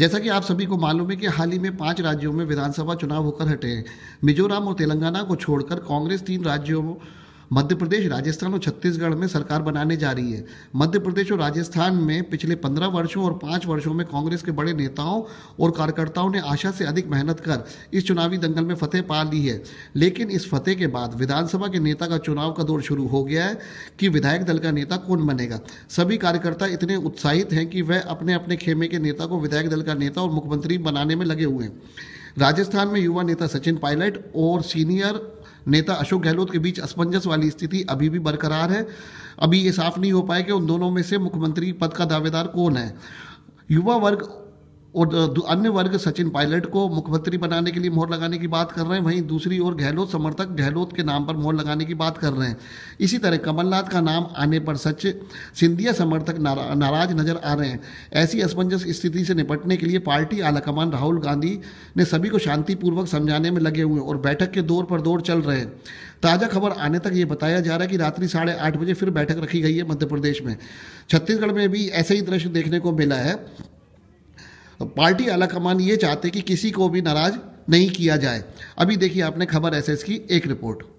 जैसा कि आप सभी को मालूम है कि हाल ही में पांच राज्यों में विधानसभा चुनाव होकर हटे हैं मिजोरम और तेलंगाना को छोड़कर कांग्रेस तीन राज्यों मध्य प्रदेश राजस्थान और छत्तीसगढ़ में सरकार बनाने जा रही है मध्य प्रदेश और राजस्थान में पिछले पंद्रह वर्षों और पाँच वर्षों में कांग्रेस के बड़े नेताओं और कार्यकर्ताओं ने आशा से अधिक मेहनत कर इस चुनावी दंगल में फतेह पा ली है लेकिन इस फतेह के बाद विधानसभा के नेता का चुनाव का दौर शुरू हो गया है कि विधायक दल का नेता कौन बनेगा सभी कार्यकर्ता इतने उत्साहित हैं कि वह अपने अपने खेमे के नेता को विधायक दल का नेता और मुख्यमंत्री बनाने में लगे हुए हैं राजस्थान में युवा नेता सचिन पायलट और सीनियर नेता अशोक गहलोत के बीच असमंजस वाली स्थिति अभी भी बरकरार है अभी ये साफ नहीं हो पाया कि उन दोनों में से मुख्यमंत्री पद का दावेदार कौन है युवा वर्ग और अन्य वर्ग सचिन पायलट को मुख्यमंत्री बनाने के लिए मोहर लगाने की बात कर रहे हैं वहीं दूसरी ओर गहलोत समर्थक गहलोत के नाम पर मोहर लगाने की बात कर रहे हैं इसी तरह कमलनाथ का नाम आने पर सच सिंधिया समर्थक नारा, नाराज नजर आ रहे हैं ऐसी असमंजस स्थिति से निपटने के लिए पार्टी आलाकमान राहुल गांधी ने सभी को शांतिपूर्वक समझाने में लगे हुए और बैठक के दौर पर दौर चल रहे हैं ताज़ा खबर आने तक ये बताया जा रहा है कि रात्रि साढ़े आठ बजे फिर बैठक रखी गई है मध्य प्रदेश में छत्तीसगढ़ में भी ऐसा ही दृश्य देखने को मिला है तो पार्टी आला कमान ये चाहते कि किसी को भी नाराज नहीं किया जाए अभी देखिए आपने खबर एसएस की एक रिपोर्ट